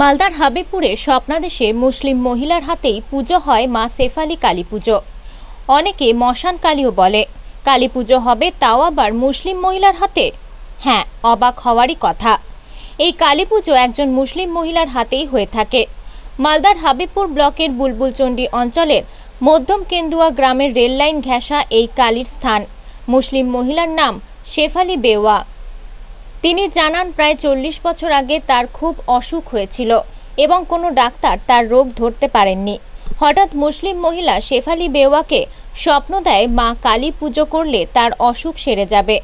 মালদার হাবিপুরে স্বপ্নাদেশে মুসলিম মহিলার হাতেই পুজো হয় মা সেফালি কালী পুজো অনেকে মশান কালীও বলে কালী পুজো হবে তাও আবার মুসলিম মহিলার হাতে হ্যাঁ অবাক হওয়ারই কথা এই কালী পুজো একজন মুসলিম মহিলার হাতেই হয়ে থাকে মালদার হাবিপুর ব্লকের বুলবুলচণ্ডী অঞ্চলের মধ্যম কেন্দুয়া গ্রামের রেললাইন ঘেঁষা এই কালীর স্থান মুসলিম মহিলার নাম শেফালি বেওয়া তিনি জানান প্রায় চল্লিশ বছর আগে তার খুব অসুখ হয়েছিল এবং কোনো ডাক্তার তার রোগ ধরতে পারেননি হঠাৎ মুসলিম মহিলা শেফালি বেওয়াকে স্বপ্ন দেয় মা কালী পুজো করলে তার অসুখ সেরে যাবে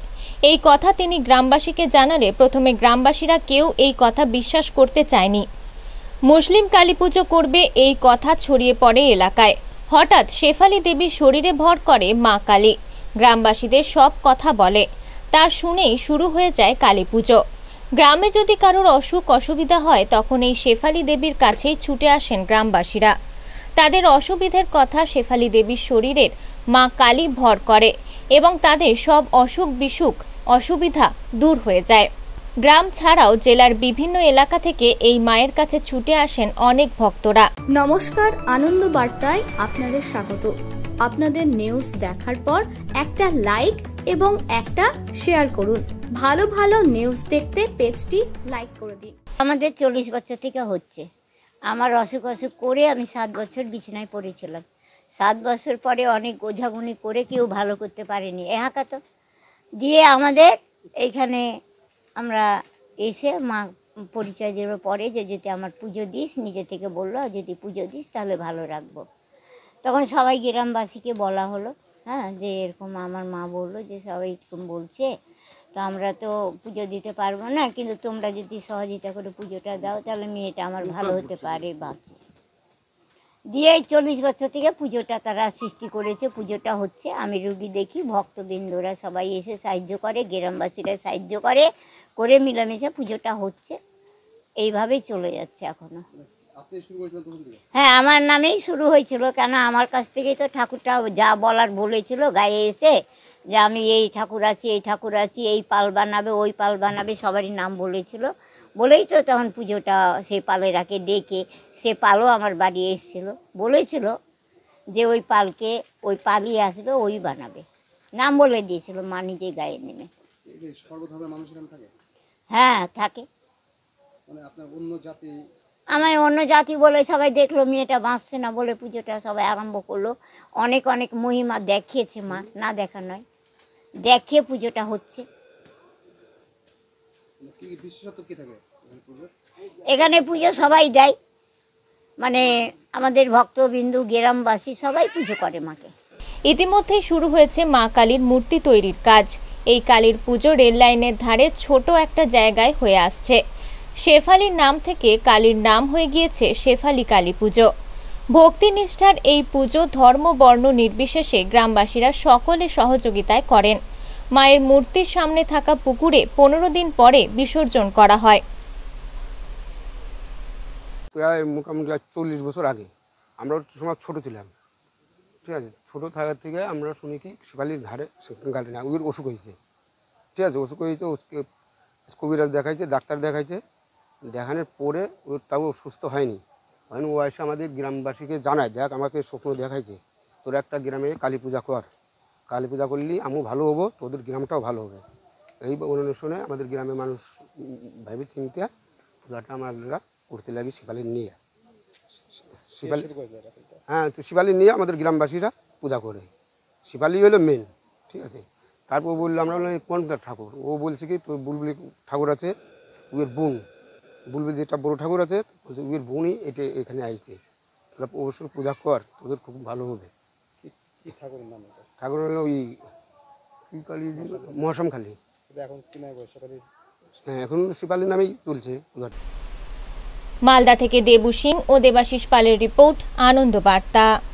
এই কথা তিনি গ্রামবাসীকে জানালে প্রথমে গ্রামবাসীরা কেউ এই কথা বিশ্বাস করতে চায়নি মুসলিম কালী পুজো করবে এই কথা ছড়িয়ে পড়ে এলাকায় হঠাৎ শেফালি দেবী শরীরে ভর করে মা কালী গ্রামবাসীদের সব কথা বলে তা শুনেই শুরু হয়ে যায় কালী পুজো গ্রামে যদি কারোর অসুখ অসুবিধা হয় তখন এই শেফালি দেবীর কাছেই ছুটে আসেন গ্রামবাসীরা তাদের অসুবিধের কথা শেফালি দেবীর শরীরের মা কালী ভর করে এবং তাদের সব অসুখ বিসুখ অসুবিধা দূর হয়ে যায় গ্রাম ছাড়াও জেলার বিভিন্ন এলাকা থেকে এই মায়ের কাছে ছুটে আসেন অনেক ভক্তরা নমস্কার আনন্দ বার্তায় আপনাদের স্বাগত আপনাদের নিউজ দেখার পর একটা লাইক এবং একটা শেয়ার করুন ভালো ভালো নিউজ দেখতে পেজটি লাইক করে দিন আমাদের চল্লিশ বছর থেকে হচ্ছে আমার অসুখ অসুখ করে আমি সাত বছর বিছানায় পড়েছিলাম সাত বছর পরে অনেক গোঝাগুনি করে কেউ ভালো করতে পারেনি এহাকা তো দিয়ে আমাদের এইখানে আমরা এসে মা পরিচয় দেওয়ার পরে যে যদি আমার পুজো দিস নিজে থেকে বললো যদি পুজো দিস তাহলে ভালো রাখবো তখন সবাই গ্রামবাসীকে বলা হলো হ্যাঁ যে এরকম আমার মা বললো যে সবাই এরকম বলছে তো আমরা তো পুজো দিতে পারবো না কিন্তু তোমরা যদি সহযোগিতা করে পুজোটা দাও তাহলে মেয়েটা আমার ভালো হতে পারে বাঁচে দিয়ে চল্লিশ বছর থেকে পুজোটা তারা সৃষ্টি করেছে পুজোটা হচ্ছে আমি রুগী দেখি ভক্তবৃন্দরা সবাই এসে সাহায্য করে গ্রামবাসীরা সাহায্য করে করে মিলামিশে পুজোটা হচ্ছে এইভাবেই চলে যাচ্ছে এখনও হ্যাঁ আমার নামেই শুরু হয়েছিল কেন আমার কাছ থেকেই তো ঠাকুরটা যা বলার বলেছিল গায়ে এসে যে আমি এই ঠাকুর আছি এই ঠাকুর আছি এই পাল বানাবে ওই পাল বানাবে সবারই নাম বলেছিল বলেই তো তখন পুজোটা সে রাখে ডেকে সে পালও আমার বাড়ি এসেছিল বলেছিল যে ওই পালকে ওই পালই আসবে ওই বানাবে নাম বলে দিয়েছিল মা নিজে গায়ে নেমে হ্যাঁ থাকে মানে আপনার অন্য জাতি আমায় অন্য জাতি বলে সবাই দেখলো মেয়েটা বাঁচছে না বলে পুজোটা সবাই আরম্ভ করলো অনেক অনেক মহিমা দেখিয়েছে মা না দেখা নয় দেখিয়ে পুজোটা হচ্ছে এখানে পুজো সবাই দেয় মানে আমাদের ভক্তবিন্দু গ্রামবাসী সবাই পুজো করে মাকে ইতিমধ্যে শুরু হয়েছে মা কালীর মূর্তি তৈরির কাজ এই কালীর পুজো রেল লাইনের ধারে ছোট একটা জায়গায় হয়ে আসছে শেফালির নাম থেকে কালীর নাম হয়ে গিয়েছে শেফালি কালী পুজো ভক্তিনিষ্ঠার এই পুজো ধর্ম বর্ণ নির্বিশেষে গ্রামবাসীরা সকলে সহযোগিতায় করেন মায়ের মূর্তির সামনে থাকা পুকুরে পনেরো দিন পরে বিসর্জন করা হয় প্রায় মোটামুটি চল্লিশ বছর আগে আমরা সময় ছোট ছিলাম ঠিক আছে ছোটো থাকার থেকে আমরা শুনি কি শেফালির ধারে গালে না ওই অসুখ হয়েছে ঠিক আছে অসুখ হয়েছে কবিরাজ দেখাইছে ডাক্তার দেখাইছে দেখানোর পরে ও তাও সুস্থ হয়নি কারণ ও এসে আমাদের গ্রামবাসীকে জানায় দেখ আমাকে স্বপ্ন দেখাইছে তোর একটা গ্রামে কালী পূজা কর কালী পূজা করলে আমিও ভালো হবো তোদের গ্রামটাও ভালো হবে এই অনুষ্ঠানে আমাদের গ্রামের মানুষ ভেবে চিনতে পূজাটা আমরা করতে লাগি শিবালি নিয়ে শিবালি হ্যাঁ তো শিবালি নিয়ে আমাদের গ্রামবাসীরা পূজা করে শিবালি হলো মেন ঠিক আছে তারপর বললো আমরা বললাম কোনটা ঠাকুর ও বলছে কি তোর বুলবুলি ঠাকুর আছে ওর বোন বলবে যে এটা বড়ো ঠাকুর আছে ওর বোনই এটা এখানে আসছে তাহলে অবশ্যই পূজা কর তোদের খুব ভালো হবে ঠাকুরের নাম ঠাকুরের ওই কী কালী মহাসম খালি এখন হ্যাঁ এখন শিপালি নামেই চলছে পূজাটা মালদা থেকে দেবু সিং ও দেবাশিস পালের রিপোর্ট আনন্দ বার্তা